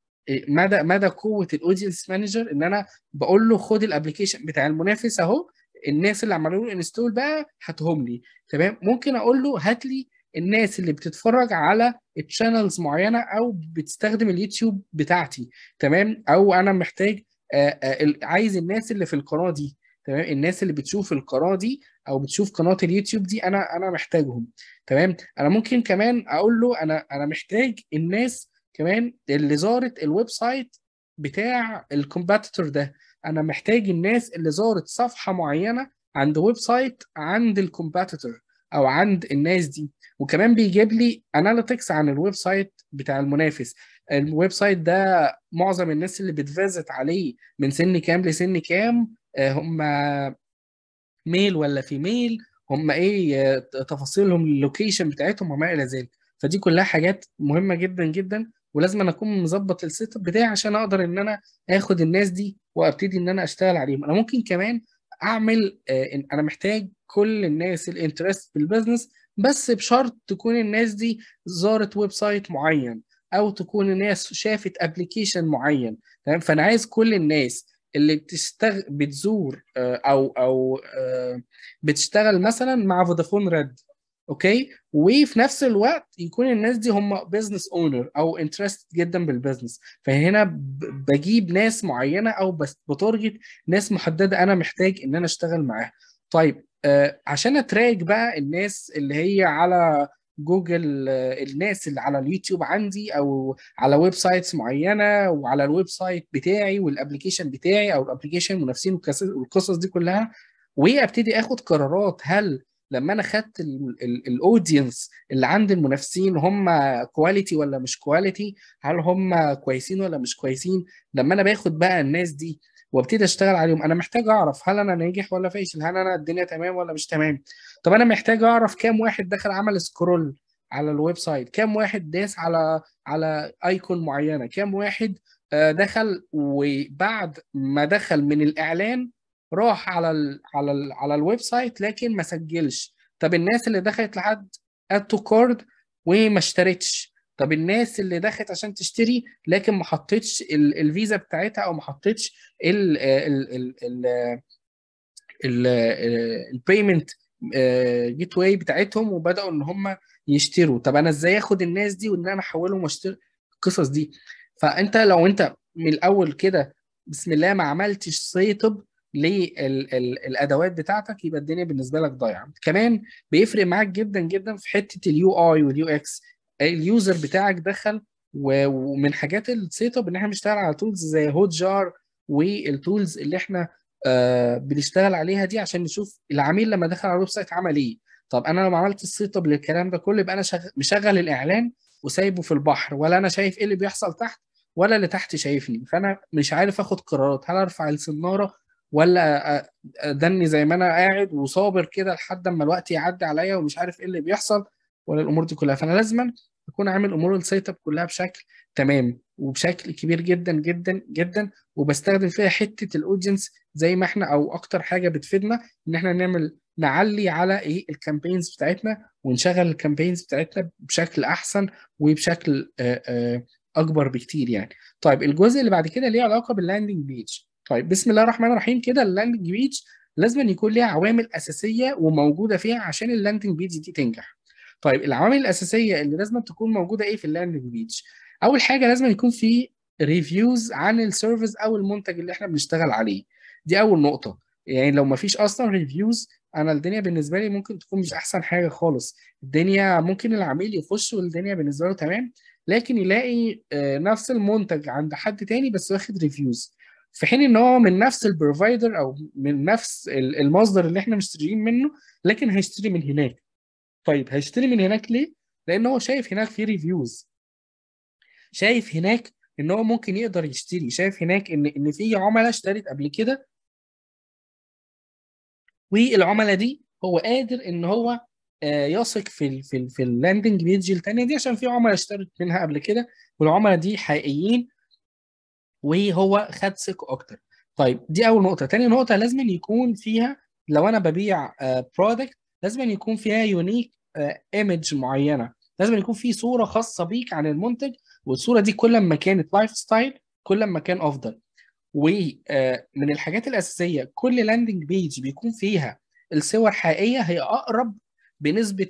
مدى إيه، مدى قوه الاودينس مانجر ان انا بقول له خد الابلكيشن بتاع المنافس اهو الناس اللي عملوا له انستول بقى هاتهم لي تمام ممكن اقول له هات لي الناس اللي بتتفرج على تشانلز معينه او بتستخدم اليوتيوب بتاعتي تمام او انا محتاج آآ آه، آآ آه، عايز الناس اللي في القناه دي تمام الناس اللي بتشوف القناه دي او بتشوف قناه اليوتيوب دي انا انا محتاجهم تمام انا ممكن كمان اقول له انا انا محتاج الناس كمان اللي زارت الويب سايت بتاع الكومباتيتور ده انا محتاج الناس اللي زارت صفحه معينه عند ويب سايت عند الكومباتيتور او عند الناس دي وكمان بيجيب لي اناليتكس عن الويب سايت بتاع المنافس الويب سايت ده معظم الناس اللي بتفازت عليه من سن كام لسن كام آه، هم ميل ولا فيميل هم ايه آه، تفاصيلهم اللوكيشن بتاعتهم وما الى ذلك فدي كلها حاجات مهمه جدا جدا ولازم أنا اكون مظبط السيت اب بتاعي عشان اقدر ان انا اخد الناس دي وابتدي ان انا اشتغل عليهم انا ممكن كمان اعمل آه، انا محتاج كل الناس الانترست بالبزنس بس بشرط تكون الناس دي زارت ويب سايت معين او تكون الناس شافت ابلكيشن معين تمام فانا عايز كل الناس اللي بتشتغل بتزور آه، او او آه، بتشتغل مثلا مع فودافون ريد اوكي وفي نفس الوقت يكون الناس دي هم بزنس اونر او انترست جدا بالبزنس فهنا بجيب ناس معينه او بس بتارجت ناس محدده انا محتاج ان انا اشتغل معاها طيب آه عشان اتراك بقى الناس اللي هي على جوجل آه، الناس اللي على اليوتيوب عندي او على ويب سايتس معينه وعلى الويب سايت بتاعي والابلكيشن بتاعي او الابلكيشن منافسين والقصص دي كلها وابتدي اخد قرارات هل لما انا خدت الاودينس اللي عند المنافسين هم كواليتي ولا مش كواليتي هل هم كويسين ولا مش كويسين لما انا باخد بقى الناس دي وابتدي اشتغل عليهم انا محتاج اعرف هل انا ناجح ولا فاشل هل انا الدنيا تمام ولا مش تمام طب انا محتاج اعرف كام واحد دخل عمل سكرول على الويب سايت كام واحد داس على على ايكون معينه كام واحد آه، دخل وبعد ما دخل من الاعلان راح على ال على ال على الويب سايت لكن ما سجلش طب الناس اللي دخلت لحد اد تو كارد وما اشترتش طب الناس اللي دخلت عشان تشتري لكن ما حطتش الفيزا بتاعتها او ما حطتش ال ال ال البيمنت جيت واي بتاعتهم وبداوا ان هم يشتروا طب انا ازاي اخد الناس دي وان انا احولهم واشتري القصص دي فانت لو انت من الاول كده بسم الله ما عملتش اب للادوات بتاعتك يبقى الدنيا بالنسبه لك ضايعه كمان بيفرق معاك جدا جدا في حته اليو اي واليو اكس اليوزر بتاعك دخل ومن حاجات السيت اب ان احنا بنشتغل على تولز زي هوت جار والتولز اللي احنا آه، بنشتغل عليها دي عشان نشوف العميل لما دخل على الويب سايت عمل ايه طب انا لو عملت السيت اب للكلام ده كله يبقى انا مشغل الاعلان وسايبه في البحر ولا انا شايف ايه اللي بيحصل تحت ولا اللي تحت شايفني فانا مش عارف اخد قرارات هل ارفع السناره ولا ادني زي ما انا قاعد وصابر كده لحد اما الوقت يعدي عليا ومش عارف ايه اللي بيحصل ولا الامور دي كلها فانا لازما اكون عامل امور السيت اب كلها بشكل تمام وبشكل كبير جدا جدا جدا وبستخدم فيها حته الاودينس زي ما احنا او اكتر حاجه بتفيدنا ان احنا نعمل نعلي على ايه الكامبينز بتاعتنا ونشغل الكامبينز بتاعتنا بشكل احسن وبشكل اكبر بكتير يعني طيب الجزء اللي بعد كده ليه علاقه باللاندنج بيج طيب بسم الله الرحمن الرحيم كده اللاندنج بيج لازم يكون ليها عوامل اساسيه وموجوده فيها عشان اللاندنج بيج دي تنجح طيب العوامل الاساسيه اللي لازم تكون موجوده ايه في اللاندنج بيج اول حاجه لازم يكون في ريفيوز عن السيرفيس او المنتج اللي احنا بنشتغل عليه دي اول نقطه يعني لو ما فيش اصلا ريفيوز انا الدنيا بالنسبه لي ممكن تكون مش احسن حاجه خالص الدنيا ممكن العميل يخش والدنيا بالنسبه له تمام لكن يلاقي آه، نفس المنتج عند حد تاني بس واخد ريفيوز في حين ان هو من نفس البروفايدر او من نفس المصدر اللي احنا مشتريين منه لكن هيشتري من هناك طيب هيشتري من هناك ليه لان هو شايف هناك في ريفيوز شايف هناك ان هو ممكن يقدر يشتري شايف هناك ان ان في عملاء اشترت قبل كده والعملاء دي هو قادر ان هو آه، يثق في الـ في الـ في اللاندنج بيج الثانيه دي عشان في عملاء اشترت منها قبل كده والعملاء دي حقيقيين وهو خد ثقه اكتر طيب دي اول نقطه تاني نقطه لازم يكون فيها لو انا ببيع برودكت آه، لازم يكون فيها يونيك ايمج آه، معينه لازم يكون في صوره خاصه بيك عن المنتج والصوره دي كل ما كانت لايف ستايل كل ما كان افضل ومن آه، الحاجات الاساسيه كل لاندنج بيج بيكون فيها الصور حقيقيه هي اقرب بنسبه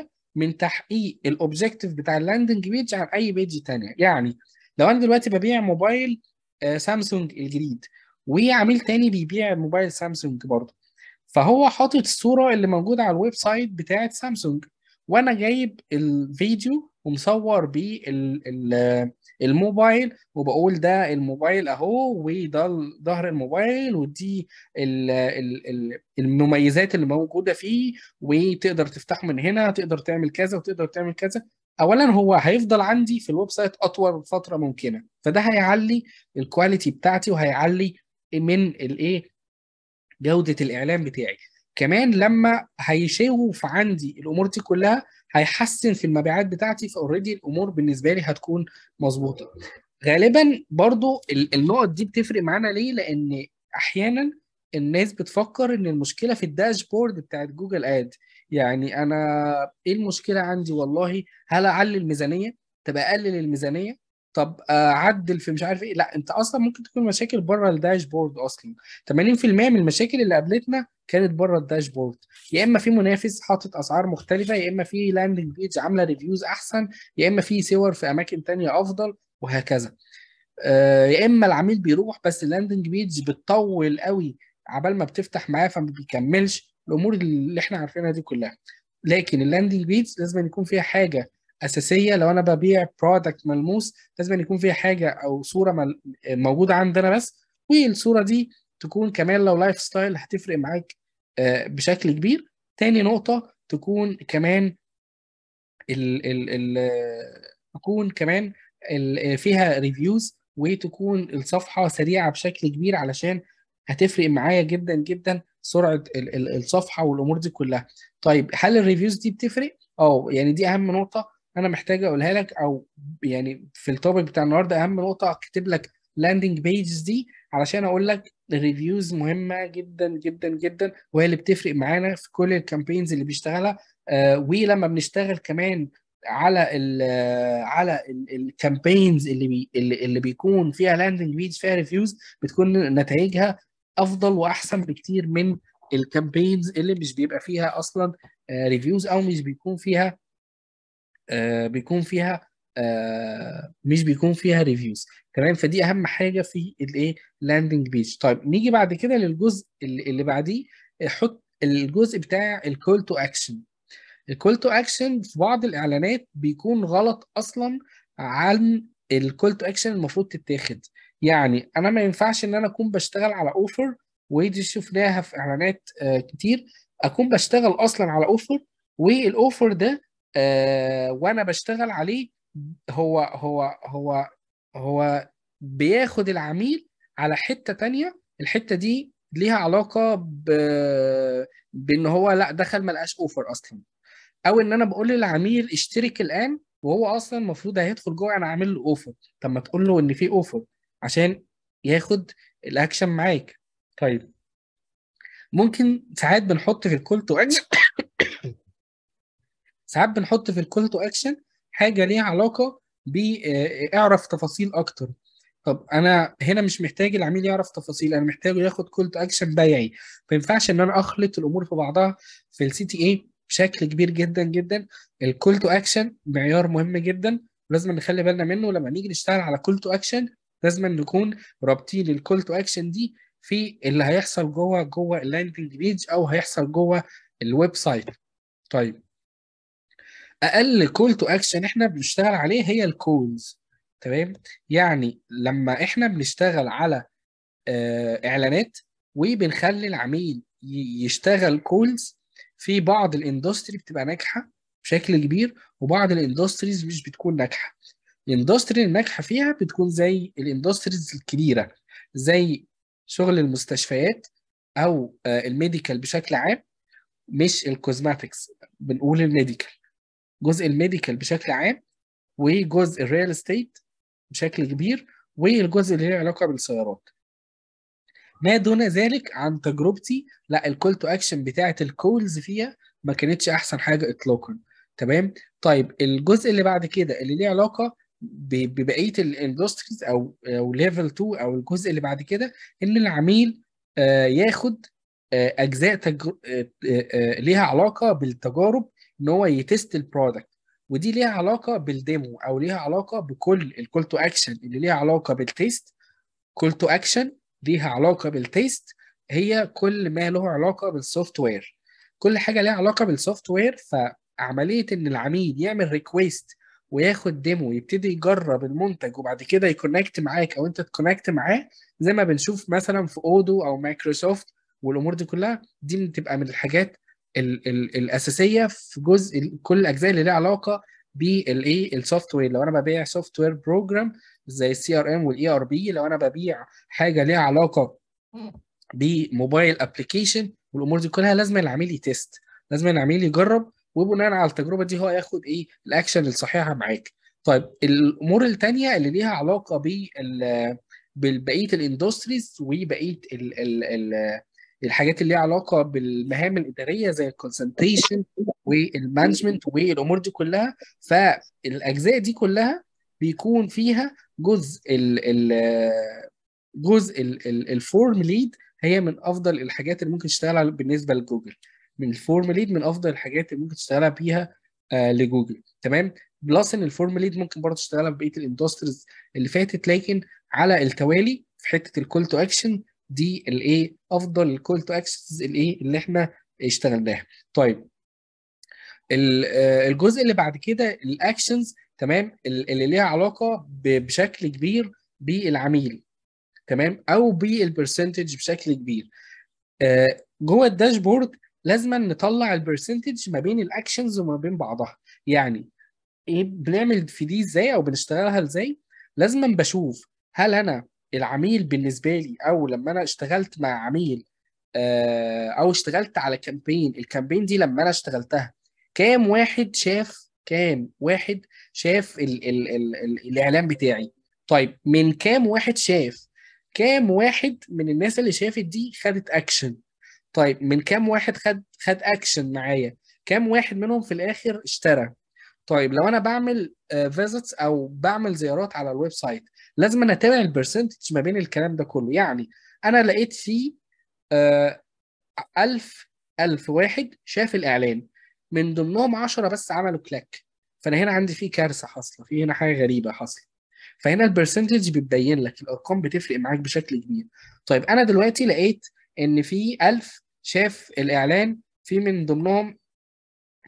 20% من تحقيق الاوبجيكتيف بتاع اللاندنج بيج عن اي بيج تانية يعني لو انا دلوقتي ببيع موبايل آه، سامسونج الجديد وعميل تاني بيبيع موبايل سامسونج برضه فهو حاطط الصوره اللي موجوده على الويب سايت بتاعه سامسونج وانا جايب الفيديو ومصور بيه الموبايل وبقول ده الموبايل اهو وده ظهر الموبايل ودي المميزات اللي موجوده فيه وتقدر تفتحه من هنا تقدر تعمل كذا وتقدر تعمل كذا اولا هو هيفضل عندي في الويب سايت اطول فتره ممكنه فده هيعلي الكواليتي بتاعتي وهيعلي من الايه جوده الاعلان بتاعي كمان لما هيشوف عندي الامور دي كلها هيحسن في المبيعات بتاعتي فاوريدي الامور بالنسبه لي هتكون مظبوطه غالبا برضو النقط دي بتفرق معانا ليه لان احيانا الناس بتفكر ان المشكله في الداشبورد بتاعت جوجل اد يعني انا ايه المشكله عندي والله هل اعلي الميزانيه طب اقلل الميزانيه طب اعدل في مش عارف ايه لا انت اصلا ممكن تكون مشاكل بره الداشبورد اصلا 80% من المشاكل اللي قابلتنا كانت بره الداشبورد يا اما في منافس حاطط اسعار مختلفه يا اما في لاندنج بيج عامله ريفيوز احسن يا اما في صور في اماكن تانية افضل وهكذا آه، يا اما العميل بيروح بس اللاندنج بيج بتطول قوي عبال ما بتفتح معاه فما بيكملش الامور اللي احنا عارفينها دي كلها لكن اللاندنج بيج لازم يكون فيها حاجه اساسيه لو انا ببيع برودكت ملموس لازم يكون فيها حاجه او صوره موجوده عندنا بس والصوره دي تكون كمان لو لايف ستايل هتفرق معاك آه، بشكل كبير تاني نقطه تكون كمان ال ال ال تكون كمان ال فيها ريفيوز وتكون الصفحه سريعه بشكل كبير علشان هتفرق معايا جدا جدا سرعه الصفحه والامور دي كلها طيب هل الريفيوز دي بتفرق اه يعني دي اهم نقطه انا محتاج اقولها لك او يعني في التوبيك بتاع النهارده اهم نقطه اكتب لك لاندنج بيجز دي علشان اقول لك الريفيوز مهمه جدا جدا جدا وهي اللي بتفرق معانا في كل الكامبينز اللي بيشتغلها آه ولما بنشتغل كمان على الـ على الكامبينز اللي بي اللي بيكون فيها لاندنج بيج فيها ريفيوز بتكون نتائجها افضل واحسن بكتير من الكامبينز اللي مش بيبقى فيها اصلا ريفيوز آه، او مش بيكون فيها آه، بيكون فيها آه، مش بيكون فيها ريفيوز تمام فدي اهم حاجه في الايه لاندنج بيج طيب نيجي بعد كده للجزء اللي بعديه حط الجزء بتاع الكول تو اكشن الكول تو اكشن في بعض الاعلانات بيكون غلط اصلا عن الكول تو اكشن المفروض تتاخد يعني انا ما ينفعش ان انا اكون بشتغل على اوفر ودي شفناها في اعلانات آه، كتير اكون بشتغل اصلا على اوفر والاوفر ده آه، وانا بشتغل عليه هو هو هو هو بياخد العميل على حته تانية الحته دي ليها علاقه بان هو لا دخل ما لقاش اوفر اصلا او ان انا بقول للعميل اشترك الان وهو اصلا المفروض هيدخل جوه انا عامل له اوفر طب ما تقول له ان في اوفر عشان ياخد الاكشن معاك طيب ممكن ساعات بنحط في الكول تو اكشن ساعات بنحط في الكول تو اكشن حاجه ليها علاقه باعرف آه، تفاصيل اكتر طب انا هنا مش محتاج العميل يعرف تفاصيل انا محتاجه ياخد كول تو اكشن بيعي ما ينفعش ان انا اخلط الامور في بعضها في السي تي اي بشكل كبير جدا جدا الكول تو اكشن معيار مهم جدا ولازم نخلي بالنا منه لما نيجي نشتغل على كول تو اكشن لازم نكون رابطين الكول تو اكشن دي في اللي هيحصل جوه جوه اللاندنج بيج او هيحصل جوه الويب سايت طيب اقل كول تو اكشن احنا بنشتغل عليه هي الكولز تمام يعني لما احنا بنشتغل على آه، اعلانات وبنخلي العميل يشتغل كولز في بعض الاندستري بتبقى ناجحه بشكل كبير وبعض الاندستريز مش بتكون ناجحه الاندستري الناجحه فيها بتكون زي الاندستريز الكبيره زي شغل المستشفيات او آه، الميديكال بشكل عام مش الكوزماتكس بنقول الميديكال جزء الميديكال بشكل عام وجزء الريال استيت بشكل كبير والجزء اللي له علاقه بالسيارات ما دون ذلك عن تجربتي لا الكول تو اكشن بتاعه الكولز فيها ما كانتش احسن حاجه اطلاقا تمام طيب الجزء اللي بعد كده اللي ليه علاقه ببقيه الاندستريز او او ليفل 2 او الجزء اللي بعد كده ان العميل آه، ياخد آه، اجزاء تجر... آه، ليها علاقه بالتجارب ان هو يتست البرودكت ودي ليها علاقه بالديمو او ليها علاقه بكل الكول تو اكشن اللي ليها علاقه بالتيست كول تو اكشن ليها علاقه بالتيست هي كل ما له علاقه بالسوفت وير كل حاجه ليها علاقه بالسوفت وير فعمليه ان العميل يعمل ريكويست وياخد ديمو يبتدي يجرب المنتج وبعد كده يكونكت معاك او انت تكونكت معاه زي ما بنشوف مثلا في اودو او مايكروسوفت والامور دي كلها دي بتبقى من الحاجات الـ الـ الاساسيه في جزء كل الاجزاء اللي ليها علاقه بالايه السوفت وير لو انا ببيع سوفت وير بروجرام زي السي ار ام والاي ار بي لو انا ببيع حاجه ليها علاقه بموبايل ابلكيشن والامور دي كلها لازم العميل يتست لازم العميل يجرب وبناء على التجربه دي هو ياخد ايه الاكشن الصحيحه معاك طيب الامور الثانيه اللي ليها علاقه بالبقيه الاندستريز وبقيه ال ال ال الحاجات اللي ليها علاقه بالمهام الاداريه زي الكونسنتريشن والمانجمنت والامور دي كلها فالاجزاء دي كلها بيكون فيها جزء الـ الـ جزء الفورم ليد هي من افضل الحاجات اللي ممكن تشتغل بالنسبه لجوجل من الفورماليد من افضل الحاجات اللي ممكن تشتغلها بيها آه لجوجل تمام بلس ان الفورماليد ممكن برضه تشتغلها في بقيه الاندستريز اللي فاتت لكن على التوالي في حته الكول تو اكشن دي الايه افضل الكول تو اكشنز الايه اللي احنا اشتغلناها طيب آه، الجزء اللي بعد كده الاكشنز تمام اللي ليها علاقه بشكل كبير بالعميل تمام او بالبرسنتج بشكل كبير آه، جوه الداشبورد لازم نطلع البرسنتج ما بين الاكشنز وما بين بعضها يعني ايه بنعمل في دي ازاي او بنشتغلها ازاي لازم بشوف هل انا العميل بالنسبه لي او لما انا اشتغلت مع عميل آه، او اشتغلت على كامبين الكامبين دي لما انا اشتغلتها كام واحد شاف كام واحد شاف الـ ال ال ال الاعلان بتاعي طيب من كام واحد شاف كام واحد من الناس اللي شافت دي خدت اكشن طيب من كام واحد خد خد اكشن معايا كام واحد منهم في الاخر اشترى طيب لو انا بعمل فيزيتس آه، او بعمل زيارات على الويب سايت لازم انا اتابع البرسنتج ما بين الكلام ده كله يعني انا لقيت فيه آه، ألف ألف واحد شاف الإعلان من ضمنهم 10 بس عملوا كلاك فأنا هنا عندي في كارثة حاصلة في هنا حاجة غريبة حاصلة فهنا البرسنتج بتبين لك الأرقام بتفرق معاك بشكل كبير طيب أنا دلوقتي لقيت إن في 1000 شاف الاعلان في من ضمنهم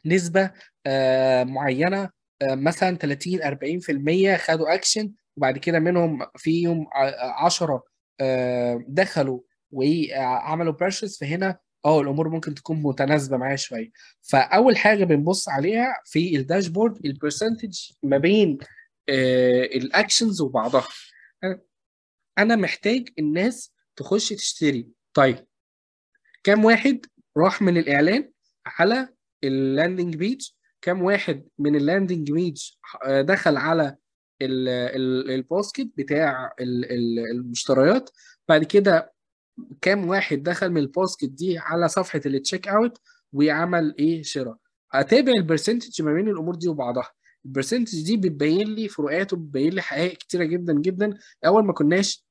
نسبه آه، معينه آه، مثلا 30 40% خدوا اكشن وبعد كده منهم فيهم 10 آه، دخلوا وعملوا بيرشز فهنا اه الامور ممكن تكون متناسبه معايا شويه فاول حاجه بنبص عليها في الداشبورد البرسنتج ما بين الاكشنز وبعضها انا محتاج الناس تخش تشتري طيب كام واحد راح من الاعلان على اللاندنج بيج كام واحد من اللاندنج آه، بيج دخل على الباسكت بتاع المشتريات بعد كده كام واحد دخل من الباسكت دي على صفحه التشيك اوت وعمل ايه شراء اتابع البرسنتج ما بين الامور دي وبعضها البرسنتج دي بتبين لي فروقات وبتبين لي حقائق كتيره جدا جدا اول ما كناش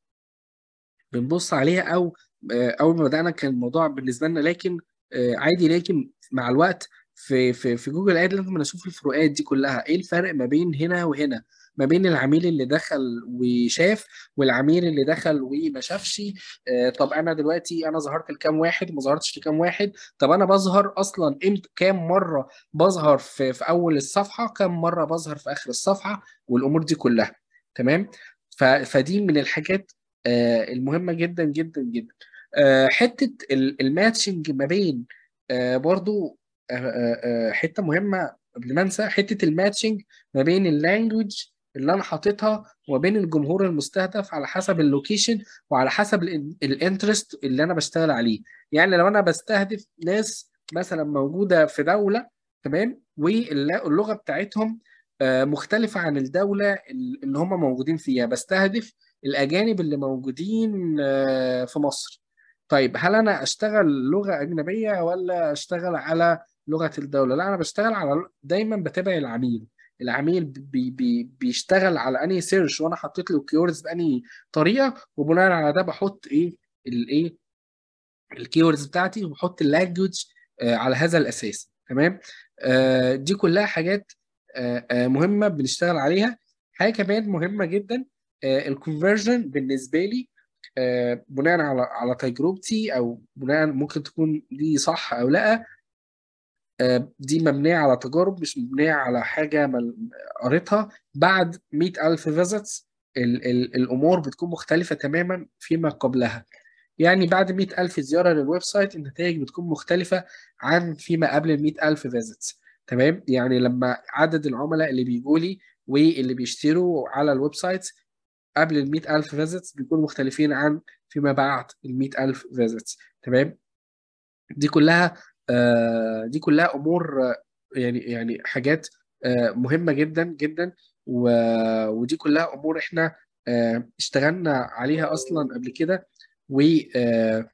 بنبص عليها او آه، اول ما بدانا كان الموضوع بالنسبه لنا لكن آه، عادي لكن مع الوقت في في في جوجل اد لازم نشوف الفروقات دي كلها ايه الفرق ما بين هنا وهنا ما بين العميل اللي دخل وشاف والعميل اللي دخل وما شافش آه، طب انا دلوقتي انا ظهرت لكام واحد ما ظهرتش لكام واحد طب انا بظهر اصلا امتى كام مره بظهر في, في اول الصفحه كام مره بظهر في اخر الصفحه والامور دي كلها تمام فدي من الحاجات المهمه جدا جدا جدا آه، حته الماتشنج ما بين آه، برضو آه، حته مهمه قبل ما انسى حته الماتشنج ما بين اللانجوج اللي انا حاططها وما بين الجمهور المستهدف على حسب اللوكيشن وعلى حسب الانترست اللي انا بشتغل عليه يعني لو انا بستهدف ناس مثلا موجوده في دوله تمام واللغه بتاعتهم مختلفه عن الدوله اللي هم موجودين فيها بستهدف الاجانب اللي موجودين في مصر طيب هل انا اشتغل لغه اجنبيه ولا اشتغل على لغه الدوله لا انا بشتغل على دايما بتابع العميل العميل بي بي بيشتغل على انهي سيرش وانا حطيت له كيوردز بانهي طريقه وبناء على ده بحط ايه الايه الكيوردز بتاعتي وبحط اللانجوج آه، على هذا الاساس تمام آه، دي كلها حاجات آه، مهمه بنشتغل عليها حاجه كمان مهمه جدا الكونفرجن بالنسبه لي آه، بناء على على تجربتي او بناء ممكن تكون دي صح او لا آه، دي مبنيه على تجارب مش مبنيه على حاجه قريتها بعد 100000 فيزيتس الامور بتكون مختلفه تماما فيما قبلها يعني بعد 100000 زياره للويب سايت النتائج بتكون مختلفه عن فيما قبل ال 100000 فيزيتس تمام يعني لما عدد العملاء اللي بيجوا لي واللي بيشتروا على الويب سايت قبل ال 100000 فيزيتس بيكونوا مختلفين عن فيما بعد ال 100000 فيزيتس تمام دي كلها آه دي كلها امور يعني يعني حاجات آه مهمه جدا جدا ودي كلها امور احنا آه، اشتغلنا عليها اصلا قبل كده و آه،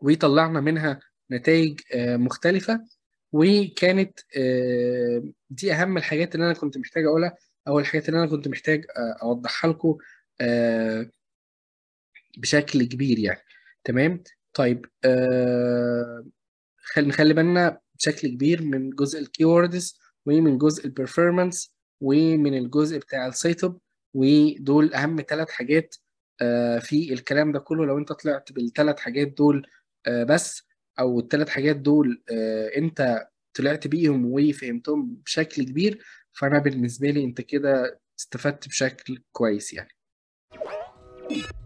وطلعنا منها نتائج آه، مختلفه وكانت دي اهم الحاجات اللي انا كنت محتاج اقولها اول الحاجات اللي انا كنت محتاج آه، اوضحها لكم آه، بشكل كبير يعني تمام طيب آه، خلينا نخلي بالنا بشكل كبير من جزء الكيوردز ومن جزء البرفورمانس ومن الجزء بتاع السيت اب ودول اهم ثلاث حاجات في الكلام ده كله لو انت طلعت بالثلاث حاجات دول بس او الثلاث حاجات دول انت طلعت بيهم وفهمتهم بشكل كبير فانا بالنسبه لي انت كده استفدت بشكل كويس يعني